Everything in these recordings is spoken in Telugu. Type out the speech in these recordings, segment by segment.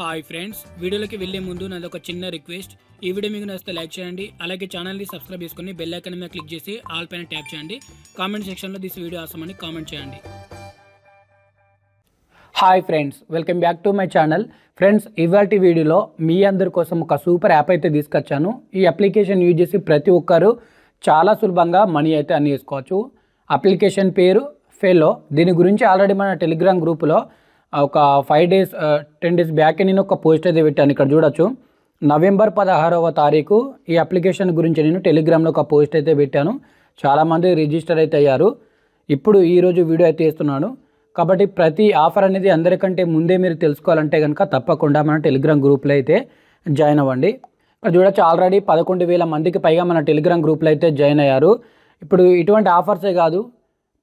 హాయ్ ఫ్రెండ్స్ వీడియోలోకి వెళ్లే ముందు నాది ఒక చిన్న రిక్వెస్ట్ ఈ వీడియో మీకు నచ్చితే లైక్ చేయండి అలాగే ఛానల్ని సబ్స్క్రైబ్ చేసుకుని బెల్ ఐకన్ మీద క్లిక్ చేసి ఆల్ పైన ట్యాప్ చేయండి కామెంట్ సెక్షన్లో దిస్ వీడియో అవసరమని కామెంట్ చేయండి hi friends welcome back to my channel friends ఇవాళ వీడియోలో మీ అందరి కోసం ఒక సూపర్ యాప్ అయితే తీసుకొచ్చాను ఈ అప్లికేషన్ యూజ్ చేసి ప్రతి ఒక్కరు చాలా సులభంగా మనీ అయితే అన్ని చేసుకోవచ్చు అప్లికేషన్ పేరు ఫెలో దీని గురించి ఆల్రెడీ మన టెలిగ్రామ్ గ్రూప్లో ఒక five days ten days back నేను ఒక పోస్ట్ అయితే పెట్టాను ఇక్కడ చూడొచ్చు నవంబర్ పదహారవ తారీఖు ఈ అప్లికేషన్ గురించి నేను టెలిగ్రామ్లో ఒక పోస్ట్ అయితే పెట్టాను చాలామంది రిజిస్టర్ అయితే అయ్యారు ఇప్పుడు ఈరోజు వీడియో అయితే ఇస్తున్నాను కాబట్టి ప్రతి ఆఫర్ అనేది అందరికంటే ముందే మీరు తెలుసుకోవాలంటే కనుక తప్పకుండా మన టెలిగ్రామ్ గ్రూప్లో అయితే జాయిన్ అవ్వండి ఇక్కడ చూడొచ్చు ఆల్రెడీ పదకొండు వేల మందికి పైగా మన టెలిగ్రామ్ గ్రూప్లో అయితే జాయిన్ అయ్యారు ఇప్పుడు ఇటువంటి ఆఫర్సే కాదు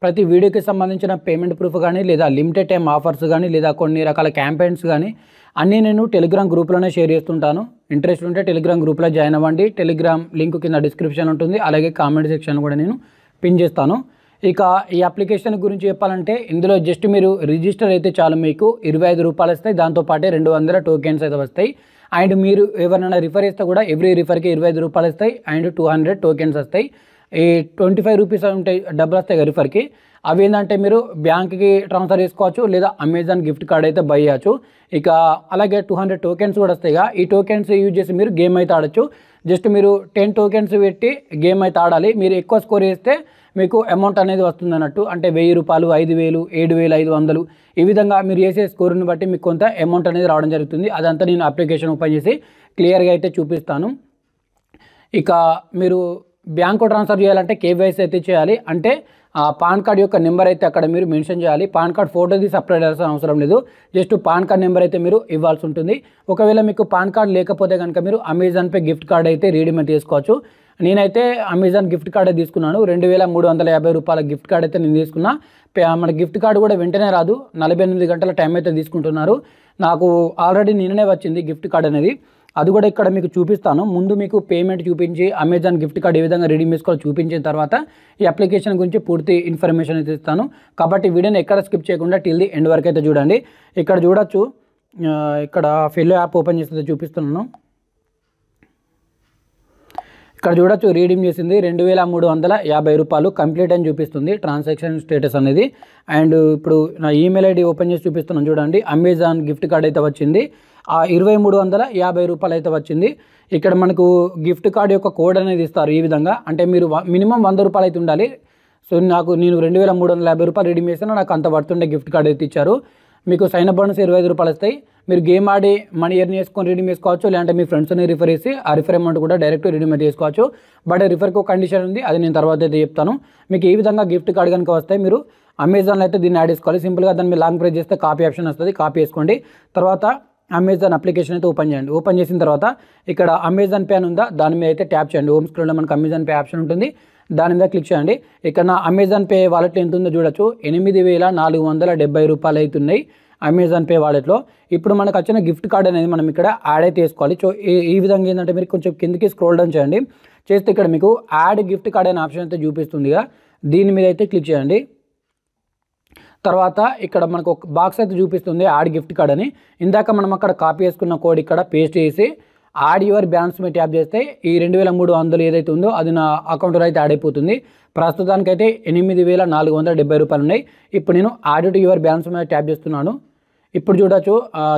ప్రతి వీడియోకి సంబంధించిన పేమెంట్ ప్రూఫ్ కానీ లేదా లిమిటెడ్ టైం ఆఫర్స్ కానీ లేదా కొన్ని రకాల క్యాంపెయిన్స్ కానీ అన్నీ నేను టెలిగ్రామ్ గ్రూప్లోనే షేర్ చేస్తుంటాను ఇంట్రెస్ట్ ఉంటే టెలిగ్రామ్ గ్రూప్లో జాయిన్ అవ్వండి టెలిగ్రామ్ లింక్ కింద డిస్క్రిప్షన్ ఉంటుంది అలాగే కామెంట్ సెక్షన్ కూడా నేను పిన్ చేస్తాను ఇక ఈ అప్లికేషన్ గురించి చెప్పాలంటే ఇందులో జస్ట్ మీరు రిజిస్టర్ అయితే చాలు మీకు ఇరవై ఐదు రూపాయలు వస్తాయి దాంతోపాటే రెండు వందల టోకెన్స్ అయితే వస్తాయి అండ్ మీరు ఎవరైనా రిఫర్ చేస్తే కూడా ఎవ్రీ రిఫర్కి ఇరవై ఐదు రూపాయలు వస్తాయి అండ్ టూ హండ్రెడ్ టోకెన్స్ వస్తాయి ఈ ట్వంటీ ఫైవ్ రూపీస్ ఉంటాయి డబ్బులు వస్తాయి కదా రిఫర్కి అవి ఏంటంటే మీరు బ్యాంక్కి ట్రాన్స్ఫర్ చేసుకోవచ్చు లేదా అమెజాన్ గిఫ్ట్ కార్డ్ అయితే బై చేయచ్చు ఇక అలాగే టూ హండ్రెడ్ టోకెన్స్ కూడా వస్తాయి ఈ టోకెన్స్ యూజ్ చేసి మీరు గేమ్ అయితే ఆడచ్చు జస్ట్ మీరు టెన్ టోకెన్స్ పెట్టి గేమ్ అయితే ఆడాలి మీరు ఎక్కువ స్కోర్ చేస్తే మీకు అమౌంట్ అనేది వస్తుంది అన్నట్టు అంటే వెయ్యి రూపాయలు ఐదు వేలు ఏడు వేలు ఐదు వందలు ఈ విధంగా మీరు చేసే స్కోర్ని బట్టి మీకు కొంత అమౌంట్ అనేది రావడం జరుగుతుంది అదంతా నేను అప్లికేషన్ ఓపెన్ చేసి క్లియర్గా అయితే చూపిస్తాను ఇక మీరు బ్యాంకు ట్రాన్స్ఫర్ చేయాలంటే కేవైసీ అయితే చేయాలి అంటే పాన్ కార్డ్ యొక్క నెంబర్ అయితే అక్కడ మీరు మెన్షన్ చేయాలి పాన్ కార్డ్ ఫోటోది సప్లై చేయాల్సిన అవసరం లేదు జస్ట్ పాన్ కార్డ్ నెంబర్ అయితే మీరు ఇవ్వాల్సి ఉంటుంది ఒకవేళ మీకు పాన్ కార్డ్ లేకపోతే కనుక మీరు అమెజాన్ పే గిఫ్ట్ కార్డ్ అయితే రీడీమెంట్ చేసుకోవచ్చు నేనైతే అమెజాన్ గిఫ్ట్ కార్డ్ తీసుకున్నాను రెండు వేల మూడు వందల యాభై రూపాయల గిఫ్ట్ కార్డ్ అయితే నేను తీసుకున్నా మన గిఫ్ట్ కార్డు కూడా వెంటనే రాదు నలభై ఎనిమిది గంటల టైం అయితే తీసుకుంటున్నారు నాకు ఆల్రెడీ నిన్ననే వచ్చింది గిఫ్ట్ కార్డ్ అనేది అది కూడా ఇక్కడ మీకు చూపిస్తాను ముందు మీకు పేమెంట్ చూపించి అమెజాన్ గిఫ్ట్ కార్డ్ ఏ విధంగా రెడీ చేసుకోవాలి చూపించిన తర్వాత ఈ అప్లికేషన్ గురించి పూర్తి ఇన్ఫర్మేషన్ అయితే ఇస్తాను కాబట్టి వీడియోని ఎక్కడ స్కిప్ చేయకుండా టిల్ ది ఎండ్ వరకు అయితే చూడండి ఇక్కడ చూడొచ్చు ఇక్కడ ఫెల్లో యాప్ ఓపెన్ చేసి చూపిస్తున్నాను ఇక్కడ చూడొచ్చు రీడీమ్ చేసింది రెండు వేల మూడు వందల యాభై రూపాయలు కంప్లీట్ అని చూపిస్తుంది ట్రాన్సాక్షన్ స్టేటస్ అనేది అండ్ ఇప్పుడు నా ఈమెయిల్ ఐడి ఓపెన్ చేసి చూపిస్తున్నాను చూడండి అమెజాన్ గిఫ్ట్ కార్డ్ అయితే వచ్చింది ఆ ఇరవై మూడు వందల యాభై రూపాయలు అయితే వచ్చింది ఇక్కడ మనకు గిఫ్ట్ కార్డు యొక్క కోడ్ అనేది ఇస్తారు ఈ విధంగా అంటే మీరు మినిమం వంద రూపాయలు అయితే ఉండాలి సో నాకు నేను రెండు వేల మూడు వందల యాభై రూపాయలు రెడీమ్ చేసిన నాకు అంత పడుతుండే గిఫ్ట్ కార్డు అయితే ఇచ్చారు మీకు సైన్ అప్ బోనస్ ఇరవై ఐదు రూపాయలు వస్తాయి మీరు గేమ్ ఆడి మనీ ఎర్న్ చేసుకొని రిడీమ్ చేసుకోవచ్చు లేదంటే మీ ఫ్రెండ్స్ని రిఫర్ చేసి ఆ రిఫర్ అమౌంట్ కూడా డైరెక్ట్ రిడీమ్ చేసుకోవచ్చు బట్ రిఫర్కి ఒక కండిషన్ ఉంది అది నేను తర్వాత అయితే చెప్తాను మీకు ఏ విధంగా గిఫ్ట్ కార్డ్ కనుక వస్తే మీరు అమెజాన్లో అయితే దీన్ని యాడ్ చేసుకోవాలి సింపుల్గా దాన్ని లాంగ్ ప్రెస్ చేస్తే కాపీ ఆప్షన్ వస్తుంది కాపీ వేసుకోండి తర్వాత అమెజాన్ అప్లికేషన్ అయితే ఓపెన్ చేయండి ఓపెన్ చేసిన తర్వాత ఇక్కడ అమెజాన్ పే అని ఉందా దాని మీద అయితే ట్యాప్ చేయండి హోమ్ స్క్రీన్లో మనకు అమెజాన్ పే ఆప్షన్ ఉంటుంది దాని మీద క్లిక్ చేయండి ఇక్కడ నా అమెజాన్ పే వాలెట్ ఎంత ఉందో చూడొచ్చు ఎనిమిది వేల నాలుగు వందల డెబ్బై రూపాయలు అవుతున్నాయి అమెజాన్ పే వాలెట్లో ఇప్పుడు మనకు వచ్చిన గిఫ్ట్ కార్డ్ అనేది మనం ఇక్కడ యాడ్ అయితే చేసుకోవాలి సో ఈ విధంగా ఏంటంటే మీరు కొంచెం కిందకి స్క్రోల్ డౌన్ చేయండి చేస్తే ఇక్కడ మీకు యాడ్ గిఫ్ట్ కార్డ్ అనే ఆప్షన్ అయితే చూపిస్తుందిగా దీని మీద అయితే క్లిక్ చేయండి తర్వాత ఇక్కడ మనకు ఒక బాక్స్ అయితే చూపిస్తుంది యాడ్ గిఫ్ట్ కార్డ్ అని ఇందాక మనం అక్కడ కాపీ చేసుకున్న కోడ్ ఇక్కడ పేస్ట్ చేసి యాడ్ యువర్ బ్యాలెన్స్ మీద ట్యాప్ చేస్తే ఈ రెండు వేల మూడు వందలు ఏదైతే ఉందో అది నా అకౌంట్లో అయితే యాడ్ అయిపోతుంది ప్రస్తుతానికైతే ఎనిమిది వేల నాలుగు వందల డెబ్బై రూపాయలు ఉన్నాయి ఇప్పుడు నేను యాడ్ టు యువర్ బ్యాలెన్స్ మీద ట్యాప్ చేస్తున్నాను ఇప్పుడు చూడొచ్చు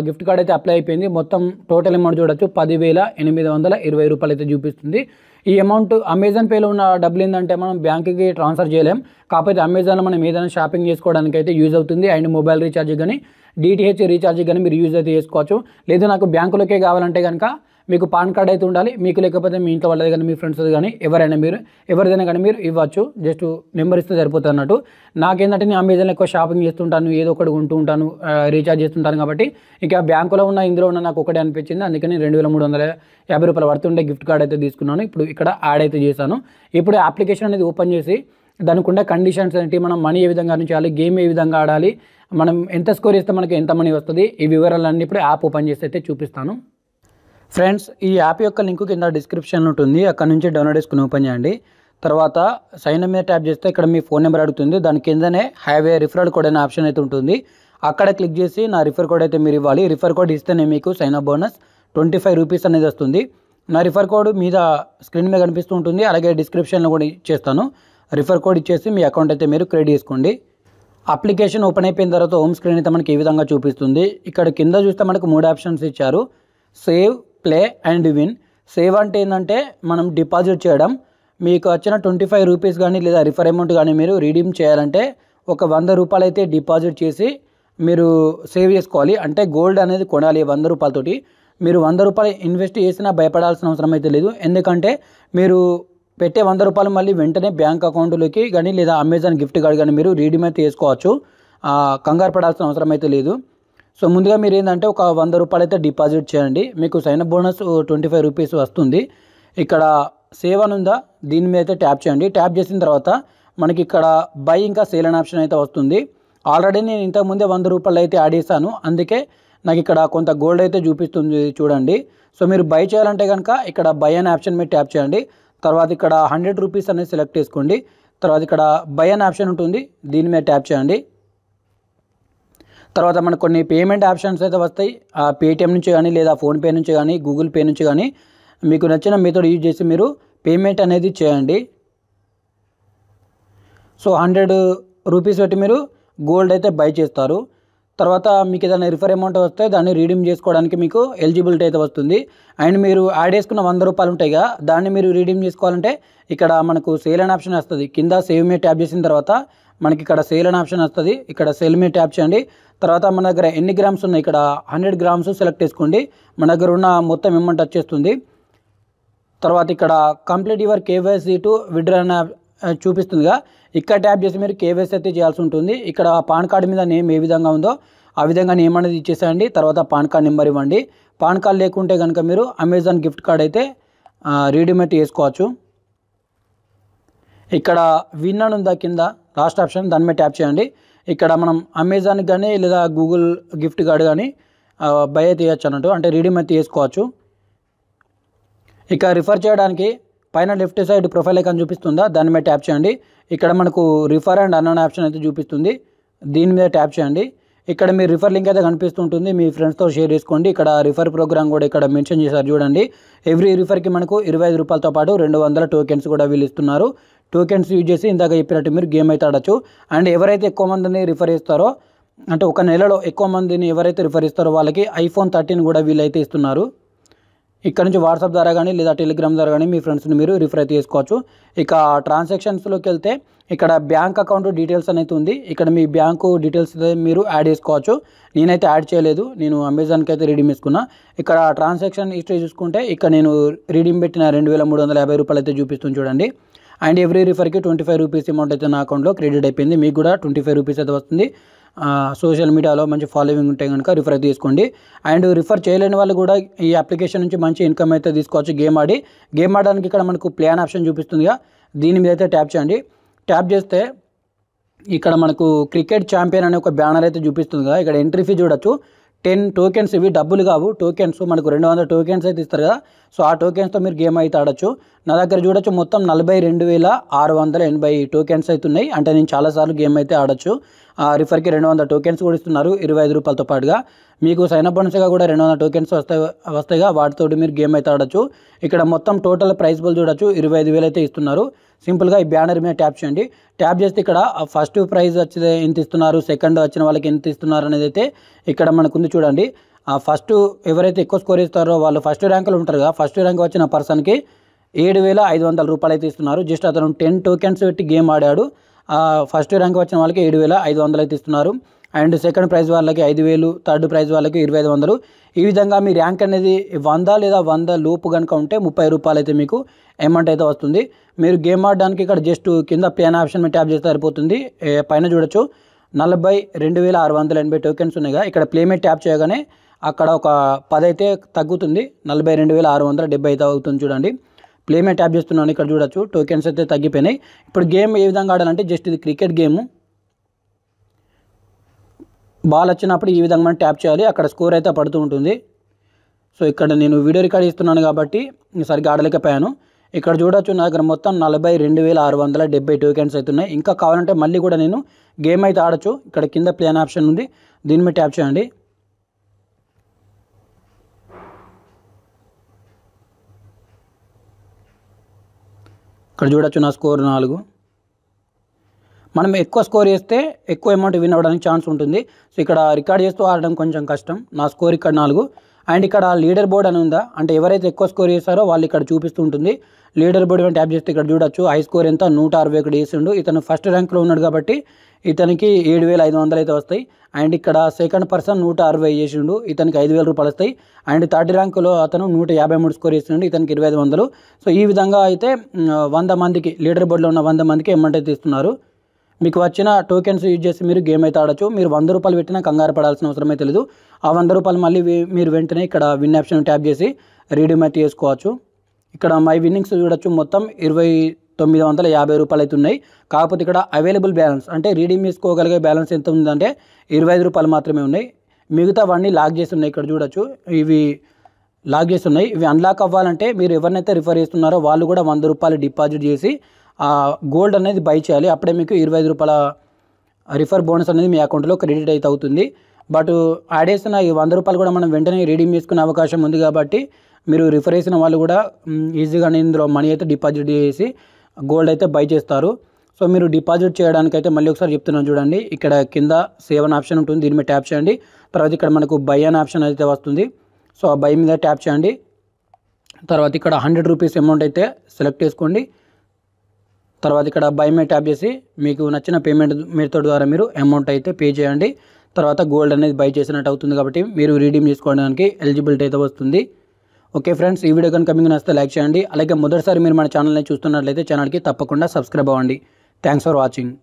గిఫ్ట్ కార్డ్ అయితే అప్లై అయిపోయింది మొత్తం టోటల్ అమౌంట్ చూడొచ్చు పదివేల ఎనిమిది వందల ఇరవై రూపాయలు అయితే చూపిస్తుంది ఈ అమౌంట్ అమెజాన్ పేలో ఉన్న డబ్బులు ఏంటంటే మనం బ్యాంక్కి ట్రాన్స్ఫర్ చేయలేం కాకపోతే అమెజాన్లో మనం ఏదైనా షాపింగ్ చేసుకోవడానికి అయితే యూజ్ అవుతుంది అండ్ మొబైల్ రీఛార్జ్ కానీ డిటిహెచ్ రీఛార్జ్ కానీ మీరు యూజ్ అయితే చేసుకోవచ్చు లేదా నాకు బ్యాంకులోకే కావాలంటే కనుక మీకు పాన్ కార్డ్ అయితే ఉండాలి మీకు లేకపోతే మీ ఇంట్లో వాళ్ళది కానీ మీ ఫ్రెండ్స్ కానీ ఎవరైనా మీరు ఎవరిదైనా కానీ మీరు ఇవ్వచ్చు జస్ట్ నెంబర్ ఇస్తే సరిపోతుంది అన్నట్టు నాకేంటంటే నేను అమెజాన్లో ఎక్కువ షాపింగ్ చేస్తుంటాను ఏదో ఒకటి కొంటూ ఉంటాను రీఛార్జ్ చేస్తుంటాను కాబట్టి ఇంకా బ్యాంకులో ఉన్న ఇందులో ఉన్న నాకు ఒకటి అనిపించింది అందుకని రెండు వేల మూడు వందల యాభై రూపాయలు పడుతుండే గిఫ్ట్ కార్డ్ అయితే తీసుకున్నాను ఇప్పుడు ఇక్కడ యాడ్ అయితే చేశాను ఇప్పుడు అప్లికేషన్ అనేది ఓపెన్ చేసి దానికి ఉండే కండిషన్స్ ఏంటి మనం మనీ ఏ విధంగా చేయాలి గేమ్ ఏ విధంగా ఆడాలి మనం ఎంత స్కోర్ చేస్తే మనకి ఎంత మనీ వస్తుంది ఈ వివరాలన్నీ ఇప్పుడు యాప్ ఓపెన్ చేసి అయితే చూపిస్తాను ఫ్రెండ్స్ ఈ యాప్ యొక్క లింక్ కింద డిస్క్రిప్షన్ ఉంటుంది అక్కడ నుంచి డౌన్లోడ్ చేసుకుని ఓపెన్ చేయండి తర్వాత సైన్ అప్ మీద ట్యాప్ చేస్తే ఇక్కడ మీ ఫోన్ నెంబర్ అడుగుతుంది దాని కిందనే హైవే రిఫరల్ కోడ్ అనే ఆప్షన్ అయితే ఉంటుంది అక్కడ క్లిక్ చేసి నా రిఫర్ కోడ్ అయితే మీరు ఇవ్వాలి రిఫర్ కోడ్ ఇస్తేనే మీకు sign up bonus twenty five rupees అనేది వస్తుంది నా రిఫర్ కోడ్ మీద స్క్రీన్ మీద కనిపిస్తూ ఉంటుంది అలాగే డిస్క్రిప్షన్లో కూడా ఇచ్చేస్తాను రిఫర్ కోడ్ ఇచ్చేసి మీ అకౌంట్ అయితే మీరు క్రియేట్ చేసుకోండి అప్లికేషన్ ఓపెన్ అయిపోయిన తర్వాత హోమ్ స్క్రీన్ అయితే మనకి ఈ విధంగా చూపిస్తుంది ఇక్కడ కింద చూస్తే మనకు మూడు ఆప్షన్స్ ఇచ్చారు save play and win save అంటే ఏంటంటే మనం డిపాజిట్ చేయడం మీకు వచ్చిన ట్వంటీ ఫైవ్ రూపీస్ కానీ లేదా రిఫర్ అమౌంట్ కానీ మీరు రీడీమ్ చేయాలంటే ఒక వంద రూపాయలు అయితే డిపాజిట్ చేసి మీరు సేవ్ చేసుకోవాలి అంటే గోల్డ్ అనేది కొనాలి వంద రూపాయలతోటి మీరు వంద రూపాయలు ఇన్వెస్ట్ చేసినా భయపడాల్సిన అవసరం అయితే లేదు ఎందుకంటే మీరు పెట్టే వంద రూపాయలు మళ్ళీ వెంటనే బ్యాంక్ అకౌంట్లోకి కానీ లేదా అమెజాన్ గిఫ్ట్ కార్డ్ కానీ మీరు రీడీమ్ అయితే చేసుకోవచ్చు కంగారు పడాల్సిన అవసరం అయితే లేదు సో ముందుగా మీరు ఏంటంటే ఒక వంద రూపాయలు అయితే డిపాజిట్ చేయండి మీకు sign up bonus twenty five rupees వస్తుంది ఇక్కడ సేవ్ అని ఉందా దీని మీద అయితే ట్యాప్ చేయండి ట్యాప్ చేసిన తర్వాత మనకి ఇక్కడ బై ఇంకా సేల్ అనే ఆప్షన్ అయితే వస్తుంది ఆల్రెడీ నేను ఇంతకుముందే వంద రూపాయలు అయితే యాడ్ చేశాను అందుకే నాకు ఇక్కడ కొంత గోల్డ్ అయితే చూపిస్తుంది చూడండి సో మీరు బై చేయాలంటే కనుక ఇక్కడ బై అనే ఆప్షన్ మీద ట్యాప్ చేయండి తర్వాత ఇక్కడ హండ్రెడ్ రూపీస్ అనేది సెలెక్ట్ చేసుకోండి తర్వాత ఇక్కడ బై అనే ఆప్షన్ ఉంటుంది దీని మీద ట్యాప్ చేయండి తర్వాత మనకు కొన్ని పేమెంట్ ఆప్షన్స్ అయితే వస్తాయి ఆ పేటిఎం నుంచి కానీ లేదా ఫోన్పే నుంచి కానీ గూగుల్ పే నుంచి కానీ మీకు నచ్చిన మెథడ్ యూజ్ చేసి మీరు పేమెంట్ అనేది చేయండి సో హండ్రెడ్ రూపీస్ పెట్టి మీరు గోల్డ్ అయితే బై చేస్తారు తర్వాత మీకు ఏదైనా రిఫర్ అమౌంట్ వస్తే దాన్ని రీడీమ్ చేసుకోవడానికి మీకు ఎలిజిబిలిటీ అయితే వస్తుంది అండ్ మీరు యాడ్ చేసుకున్న వంద రూపాయలు ఉంటాయిగా దాన్ని మీరు రీడీమ్ చేసుకోవాలంటే ఇక్కడ మనకు సేల్ అని ఆప్షన్ వస్తుంది కింద సేవ్ మీ ట్యాప్ చేసిన తర్వాత మనకి ఇక్కడ సేల్ అని ఆప్షన్ వస్తుంది ఇక్కడ సేల్ మీ ట్యాప్ చేయండి తర్వాత మన దగ్గర ఎన్ని గ్రామ్స్ ఉన్నాయి ఇక్కడ హండ్రెడ్ గ్రామ్స్ సెలెక్ట్ చేసుకోండి మన దగ్గర ఉన్న మొత్తం ఎమౌంట్ వచ్చేస్తుంది తర్వాత ఇక్కడ complete your KYC to withdraw చూపిస్తుందిగా ఇక్కడ ట్యాప్ చేసి మీరు కేవైసీ అయితే చేయాల్సి ఉంటుంది ఇక్కడ పాన్ కార్డు మీద నేమ్ ఏ విధంగా ఉందో ఆ విధంగా నేమ్ అనేది ఇచ్చేసేయండి తర్వాత పాన్ కార్డ్ నెంబర్ ఇవ్వండి పాన్ కార్డ్ లేకుంటే కనుక మీరు అమెజాన్ గిఫ్ట్ కార్డ్ అయితే రెడీమేడ్ చేసుకోవచ్చు ఇక్కడ విన్నర్ ఉందా కింద లాస్ట్ ఆప్షన్ దాని మీద ట్యాప్ చేయండి ఇక్కడ మనం అమెజాన్ కానీ లేదా గూగుల్ గిఫ్ట్ కార్డ్ కానీ బై అయితే అన్నట్టు అంటే రీడీమ్ అయితే చేసుకోవచ్చు ఇక రిఫర్ చేయడానికి పైన లెఫ్ట్ సైడ్ ప్రొఫైల్ ఐకాన్ చూపిస్తుందా దాని మీద ట్యాప్ చేయండి ఇక్కడ మనకు రిఫర్ అండ్ అన్నోన్ ఆప్షన్ అయితే చూపిస్తుంది దీని మీద ట్యాప్ చేయండి ఇక్కడ మీ రిఫర్ లింక్ అయితే కనిపిస్తుంటుంది మీ ఫ్రెండ్స్తో షేర్ చేసుకోండి ఇక్కడ రిఫర్ ప్రోగ్రామ్ కూడా ఇక్కడ మెన్షన్ చేశారు చూడండి ఎవ్రీ రిఫర్కి మనకు ఇరవై ఐదు రూపాయలతో పాటు రెండు వందల టోకెన్స్ కూడా వీళ్ళు ఇస్తున్నారు టోకెన్స్ యూజ్ చేసి ఇందాక చెప్పినట్టు మీరు గేమ్ అయితే ఆడచ్చు అండ్ ఎవరైతే ఎక్కువ మందిని రిఫర్ చేస్తారో అంటే ఒక నెలలో ఎక్కువ మందిని ఎవరైతే రిఫర్ ఇస్తారో వాళ్ళకి ఐఫోన్ థర్టీన్ కూడా వీళ్ళైతే ఇస్తున్నారు ఇక్కడ నుంచి వాట్సాప్ ద్వారా కానీ లేదా టెలిగ్రామ్ ద్వారా కానీ మీ ఫ్రెండ్స్ని మీరు రిఫర్ అయితే చేసుకోవచ్చు ఇక ట్రాన్సాక్షన్స్లోకి వెళ్తే ఇక్కడ బ్యాంక్ అకౌంట్ డీటెయిల్స్ అనేది ఉంది ఇక్కడ మీ బ్యాంకు డీటెయిల్స్ మీరు యాడ్ చేసుకోవచ్చు నేనైతే యాడ్ చేయలేదు నేను అమెజాన్కి అయితే రీడీమ్ చేసుకున్నా ఇక్కడ ట్రాన్సాక్షన్ హిస్టరీ చూసుకుంటే ఇక్కడ నేను రీడీమ్ పెట్టిన రెండు వేల మూడు వందల యాభై రూపాయలు అయితే చూపిస్తుంది చూడండి అండ్ ఎవ్రీ రిఫర్కి ట్వంటీ ఫైవ్ రూపీస్ అమౌంట్ అయితే నా అకౌంట్లో క్రెడిట్ అయిపోయింది మీకు కూడా ట్వంటీ ఫైవ్ రూపీస్ అయితే వస్తుంది సోషల్ మీడియాలో మంచి ఫాలోయింగ్ ఉంటే కనుక రిఫర్ తీసుకోండి అండ్ రిఫర్ చేయలేని వాళ్ళు కూడా ఈ అప్లికేషన్ నుంచి మంచి ఇన్కమ్ అయితే తీసుకోవచ్చు గేమ్ ఆడి గేమ్ ఆడడానికి ఇక్కడ మనకు ప్లాన్ ఆప్షన్ చూపిస్తుందిగా దీని మీద అయితే ట్యాప్ చేయండి ట్యాప్ చేస్తే ఇక్కడ మనకు క్రికెట్ ఛాంపియన్ అనే ఒక బ్యానర్ అయితే కదా ఇక్కడ ఎంట్రీ ఫీ చూడొచ్చు టెన్ టోకెన్స్ ఇవి డబ్బులు కావు టోకెన్స్ మనకు రెండు వందల టోకెన్స్ అయితే ఇస్తారు కదా సో ఆ టోకెన్స్తో మీరు గేమ్ అయితే ఆడచ్చు నా దగ్గర చూడొచ్చు మొత్తం నలభై రెండు వేల ఆరు వందల ఎనభై టోకెన్స్ అయితే ఉన్నాయి అంటే నేను చాలాసార్లు గేమ్ అయితే ఆడొచ్చు రిఫర్కి రెండు వందల టోకెన్స్ కూడా ఇస్తున్నారు ఇరవై ఐదు రూపాయలతో పాటుగా మీకు సైన్ అప్ బోనస్గా కూడా రెండు వందల టోకెన్స్ వస్తాయి వస్తాయిగా వాటితోటి మీరు గేమ్ అయితే ఆడచ్చు ఇక్కడ మొత్తం టోటల్ ప్రైస్ బుల్ చూడొచ్చు ఇరవై ఐదు వేలు అయితే ఇస్తున్నారు సింపుల్గా ఈ బ్యానర్ మీద ట్యాప్ చేయండి ట్యాప్ చేస్తే ఇక్కడ ఫస్ట్ ప్రైజ్ వచ్చి ఎంత ఇస్తున్నారు సెకండ్ వచ్చిన వాళ్ళకి ఎంత ఇస్తున్నారు అనేది అయితే ఇక్కడ మనకుంది చూడండి ఆ ఫస్ట్ ఎవరైతే ఎక్కువ స్కోర్ ఇస్తారో వాళ్ళు ఫస్ట్ ర్యాంకులు ఉంటారు కదా ఫస్ట్ ర్యాంక్ వచ్చిన పర్సన్కి ఏడు వేల ఐదు వందల రూపాయలు అయితే ఇస్తున్నారు జస్ట్ అతను టెన్ టోకెన్స్ పెట్టి గేమ్ ఆడాడు ఫస్ట్ ర్యాంక్ వచ్చిన వాళ్ళకి ఏడు వేల ఐదు వందలు అయితే ఇస్తున్నారు అండ్ సెకండ్ ప్రైజ్ వాళ్ళకి ఐదు వేలు థర్డ్ ప్రైజ్ వాళ్ళకి ఇరవై ఐదు వందలు ఈ విధంగా మీ ర్యాంక్ అనేది వంద లేదా వంద లోపు కనుక ఉంటే ముప్పై రూపాయలు అయితే మీకు అమౌంట్ అయితే వస్తుంది మీరు గేమ్ ఆడడానికి ఇక్కడ జస్ట్ కింద ప్లేన్ ఆప్షన్ మీద ట్యాప్ చేస్తే సరిపోతుంది పైన చూడొచ్చు నలభై రెండు వేల ఆరు వందల ఎనభై టోకెన్స్ ఉన్నాయిగా ఇక్కడ ప్లే ట్యాప్ చేయగానే అక్కడ ఒక పది అయితే తగ్గుతుంది నలభై రెండు వేల ఆరు వందల డెబ్బై అయితే అవుతుంది చూడండి ప్లే ట్యాప్ చేస్తున్నాను ఇక్కడ చూడొచ్చు టోకెన్స్ అయితే తగ్గిపోయినాయి ఇప్పుడు గేమ్ ఏ విధంగా ఆడాలంటే జస్ట్ ఇది క్రికెట్ గేమ్ బాల్ వచ్చినప్పుడు ఈ విధంగా మనం ట్యాప్ చేయాలి అక్కడ స్కోర్ అయితే పడుతూ ఉంటుంది సో ఇక్కడ నేను వీడియో రికార్డ్ ఇస్తున్నాను కాబట్టి సరిగ్గా ఆడలేకపోయాను ఇక్కడ చూడొచ్చు నా దగ్గర మొత్తం నలభై రెండు వేల ఆరు వందల డెబ్బై టోకెన్స్ అవుతున్నాయి ఇంకా కావాలంటే మళ్ళీ కూడా నేను గేమ్ అయితే ఆడచ్చు ఇక్కడ కింద ప్లేన్ ఆప్షన్ ఉంది దీని మీద ట్యాప్ చేయండి ఇక్కడ చూడొచ్చు నా స్కోర్ నాలుగు మనం ఎక్కువ స్కోర్ చేస్తే ఎక్కువ అమౌంట్ విన్ అవ్వడానికి ఛాన్స్ ఉంటుంది సో ఇక్కడ రికార్డ్ చేస్తూ ఆడడం కొంచెం కష్టం నా స్కోర్ ఇక్కడ నాలుగు అండ్ ఇక్కడ లీడర్ బోర్డ్ అని ఉందా అంటే ఎవరైతే ఎక్కువ స్కోర్ చేశారో వాళ్ళు ఇక్కడ చూపిస్తూ ఉంటుంది లీడర్ బోర్డ్ వెంట ట్యాప్ చేస్తే ఇక్కడ చూడొచ్చు హై స్కోర్ ఎంత నూట అరవై ఒకటి వేసిండు ఇతను ఫస్ట్ ర్యాంక్లో ఉన్నాడు కాబట్టి ఇతనికి ఏడు వేల ఐదు వందలు అయితే వస్తాయి అండ్ ఇక్కడ సెకండ్ పర్సన్ నూట అరవై చేసిండు ఇతనికి ఐదు వేల రూపాయలు వస్తాయి అండ్ థర్డ్ ర్యాంకులో అతను నూట యాభై మూడు స్కోర్ చేసిండు ఇతనికి ఇరవై ఐదు వందలు సో ఈ విధంగా అయితే వంద మందికి లీడర్ బోర్డులో ఉన్న వంద మందికి అయితే తీస్తున్నారు మీకు వచ్చిన టోకెన్స్ యూజ్ చేసి మీరు గేమ్ అయితే ఆడచ్చు మీరు వంద రూపాయలు పెట్టినా కంగారు పడాల్సిన అవసరమే లేదు ఆ వంద రూపాయలు మళ్ళీ మీరు వెంటనే ఇక్కడ విన్ ఆప్షన్ ట్యాప్ చేసి రీడీమ్ అయితే చేసుకోవచ్చు ఇక్కడ మై విన్నింగ్స్ చూడొచ్చు మొత్తం ఇరవై తొమ్మిది వందల యాభై రూపాయలు అయితే ఉన్నాయి కాకపోతే ఇక్కడ అవైలబుల్ బ్యాలెన్స్ అంటే రీడీమ్ చేసుకోగలిగే బ్యాలెన్స్ ఎంత ఉందంటే ఇరవై ఐదు రూపాయలు మాత్రమే ఉన్నాయి మిగతావన్నీ లాక్ చేసి ఉన్నాయి ఇక్కడ చూడొచ్చు ఇవి లాగ్ చేస్తున్నాయి ఇవి అన్లాక్ అవ్వాలంటే మీరు ఎవరినైతే రిఫర్ చేస్తున్నారో వాళ్ళు కూడా వంద రూపాయలు డిపాజిట్ చేసి ఆ గోల్డ్ అనేది బై చేయాలి అప్పుడే మీకు ఇరవై ఐదు రూపాయల రిఫర్ బోనస్ అనేది మీ అకౌంట్లో క్రెడిట్ అయితే అవుతుంది బట్ యాడ్ చేసిన ఈ వంద రూపాయలు కూడా మనం వెంటనే రీడీమ్ చేసుకునే అవకాశం ఉంది కాబట్టి మీరు రిఫర్ చేసిన వాళ్ళు కూడా ఈజీగా ఇందులో మనీ అయితే డిపాజిట్ చేసి గోల్డ్ అయితే బై చేస్తారు సో మీరు డిపాజిట్ చేయడానికైతే మళ్ళీ ఒకసారి చెప్తున్నాను చూడండి ఇక్కడ కింద సేవ్ అని ఆప్షన్ ఉంటుంది దీని మీద ట్యాప్ చేయండి తర్వాత ఇక్కడ మనకు బై అని ఆప్షన్ అయితే వస్తుంది సో ఆ బై మీద ట్యాప్ చేయండి తర్వాత ఇక్కడ హండ్రెడ్ రూపీస్ అమౌంట్ అయితే సెలెక్ట్ చేసుకోండి తర్వాత ఇక్కడ బై మై ట్యాప్ చేసి మీకు నచ్చిన పేమెంట్ మెథడ్ ద్వారా మీరు అమౌంట్ అయితే పే చేయండి తర్వాత గోల్డ్ అనేది బై చేసినట్టు అవుతుంది కాబట్టి మీరు రీడీమ్ చేసుకోవడానికి ఎలిజిబిలిటీ అయితే వస్తుంది ఓకే ఫ్రెండ్స్ ఈ వీడియో కనుక మీకు నచ్చితే లైక్ చేయండి అలాగే మొదటిసారి మీరు మన ఛానల్ని చూస్తున్నట్లయితే ఛానల్కి తప్పకుండా సబ్స్క్రైబ్ అవ్వండి థ్యాంక్స్ ఫర్ వాచింగ్